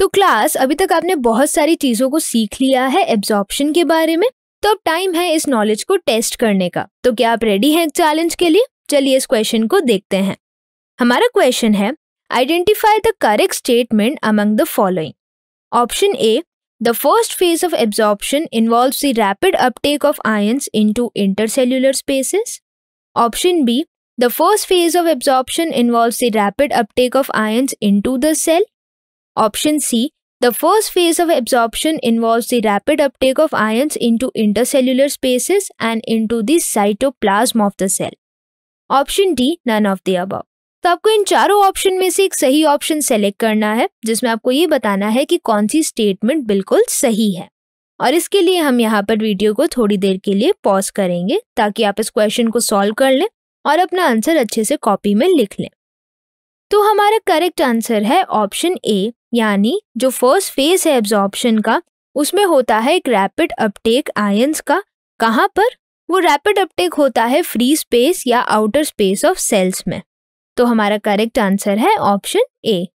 तो क्लास अभी तक आपने बहुत सारी चीजों को सीख लिया है एब्जॉर्प्शन के बारे में तो अब टाइम है इस नॉलेज को टेस्ट करने का तो क्या आप रेडी हैं चैलेंज के लिए चलिए इस क्वेश्चन को देखते हैं हमारा क्वेश्चन है identify the correct statement among the following option A the first phase of absorption involve the rapid uptake of ions into inter intercellular spaces option B the first phase of absorption involve the rapid uptake of ions into the cell Option C. The first phase of absorption involves the rapid uptake of ions into intercellular spaces and into the cytoplasm of the cell. Option D. None of the above. तो आपको इन चारों option में से एक सही option select करना है जिसमें आपको ये बताना है कि कौन सी स्टेटमेंट बिल्कुल सही है और इसके लिए हम यहाँ पर वीडियो को थोड़ी देर के लिए पॉज करेंगे ताकि आप इस क्वेश्चन को सॉल्व कर लें और अपना आंसर अच्छे से कॉपी में लिख लें तो हमारा करेक्ट आंसर है ऑप्शन ए यानी जो फर्स्ट फेज है एब्जॉर्प्शन का उसमें होता है एक रैपिड अपटेक आयंस का कहाँ पर वो रैपिड अपटेक होता है फ्री स्पेस या आउटर स्पेस ऑफ सेल्स में तो हमारा करेक्ट आंसर है ऑप्शन ए